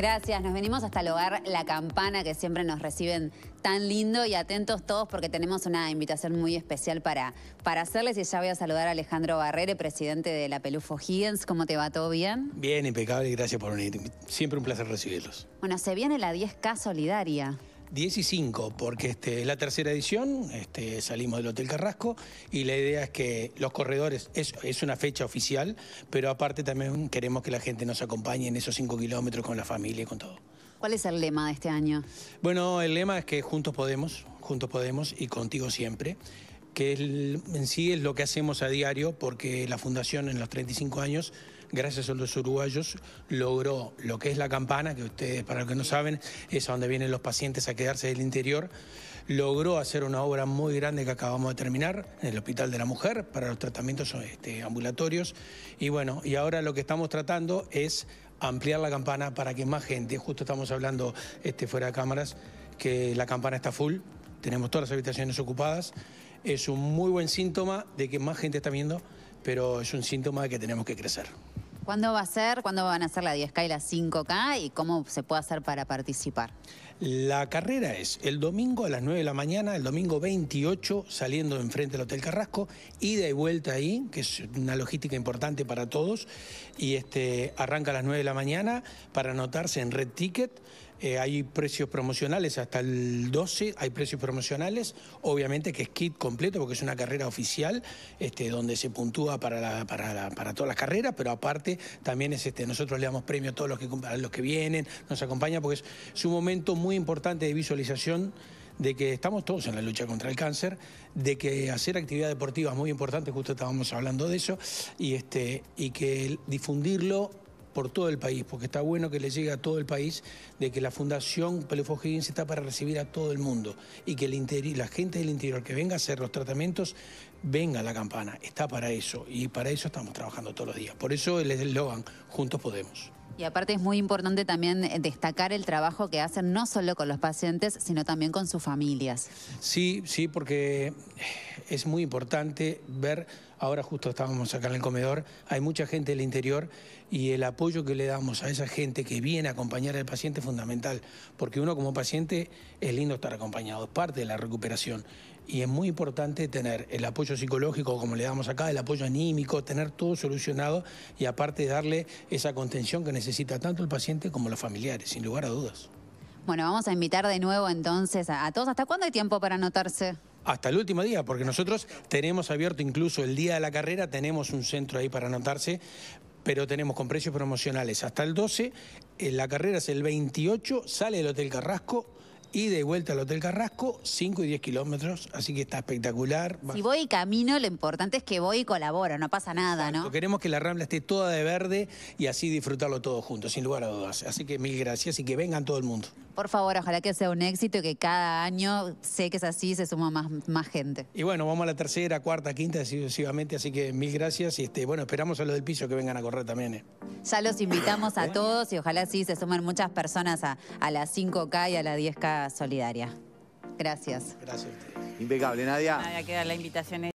Gracias, nos venimos hasta el hogar La Campana, que siempre nos reciben tan lindo y atentos todos porque tenemos una invitación muy especial para, para hacerles y ya voy a saludar a Alejandro Barrere, presidente de la Pelufo Higgins. ¿Cómo te va? ¿Todo bien? Bien, impecable y gracias por venir. Siempre un placer recibirlos. Bueno, se viene la 10K Solidaria. 15 y porque este, es la tercera edición, este, salimos del Hotel Carrasco y la idea es que los corredores, es, es una fecha oficial, pero aparte también queremos que la gente nos acompañe en esos 5 kilómetros con la familia y con todo. ¿Cuál es el lema de este año? Bueno, el lema es que juntos podemos, juntos podemos y contigo siempre que en sí es lo que hacemos a diario, porque la Fundación en los 35 años, gracias a los uruguayos, logró lo que es la campana, que ustedes, para los que no saben, es a donde vienen los pacientes a quedarse del interior, logró hacer una obra muy grande que acabamos de terminar en el Hospital de la Mujer para los tratamientos este, ambulatorios. Y bueno, y ahora lo que estamos tratando es ampliar la campana para que más gente, justo estamos hablando este, fuera de cámaras, que la campana está full, tenemos todas las habitaciones ocupadas es un muy buen síntoma de que más gente está viendo, pero es un síntoma de que tenemos que crecer. ¿Cuándo va a ser? ¿Cuándo van a ser la 10K y la 5K? ¿Y cómo se puede hacer para participar? La carrera es el domingo a las 9 de la mañana, el domingo 28, saliendo enfrente del Hotel Carrasco, ida y vuelta ahí, que es una logística importante para todos. Y este, arranca a las 9 de la mañana para anotarse en Red Ticket. Eh, hay precios promocionales hasta el 12, hay precios promocionales, obviamente que es kit completo porque es una carrera oficial este, donde se puntúa para, para, todas las carreras, pero aparte también es este, nosotros le damos premio a todos los que, los que vienen, nos acompañan porque es, un momento muy importante de visualización de que estamos todos en la lucha contra el cáncer, de que hacer actividad deportiva es muy importante, justo estábamos hablando de eso, y, este, y que difundirlo por todo el país, porque está bueno que le llegue a todo el país de que la Fundación se está para recibir a todo el mundo y que la gente del interior que venga a hacer los tratamientos venga a la campana. Está para eso y para eso estamos trabajando todos los días. Por eso el eslogan, juntos podemos. Y aparte es muy importante también eh, destacar el trabajo que hacen no solo con los pacientes, sino también con sus familias. Sí, sí, porque es muy importante ver Ahora justo estábamos acá en el comedor, hay mucha gente del interior y el apoyo que le damos a esa gente que viene a acompañar al paciente es fundamental, porque uno como paciente es lindo estar acompañado, es parte de la recuperación y es muy importante tener el apoyo psicológico, como le damos acá, el apoyo anímico, tener todo solucionado y aparte darle esa contención que necesita tanto el paciente como los familiares, sin lugar a dudas. Bueno, vamos a invitar de nuevo entonces a, todos. ¿Hasta cuándo hay tiempo para anotarse? hasta el último día, porque nosotros tenemos abierto incluso el día de la carrera, tenemos un centro ahí para anotarse, pero tenemos con precios promocionales hasta el 12, la carrera es el 28, sale el Hotel Carrasco, y de vuelta al Hotel Carrasco, 5 y 10 kilómetros, así que está espectacular. Si voy camino, lo importante es que voy y colaboro, no pasa nada, ¿no? Queremos que la Rambla esté toda de verde y así disfrutarlo todos juntos, sin lugar a dudas. Así que mil gracias y que vengan todo el mundo. Por favor, ojalá que sea un éxito y que cada año, sé que es así, se suma más, gente. Y bueno, vamos a la tercera, cuarta, quinta, sucesivamente, así que mil gracias y este, bueno, esperamos a los del piso que vengan a correr también. ¿eh? Ya los invitamos a todos y ojalá sí se sumen muchas personas a, a la 5K y a la 10K solidaria. Gracias. Gracias a ustedes. Impecable, Nadia. Nadia, queda la invitación.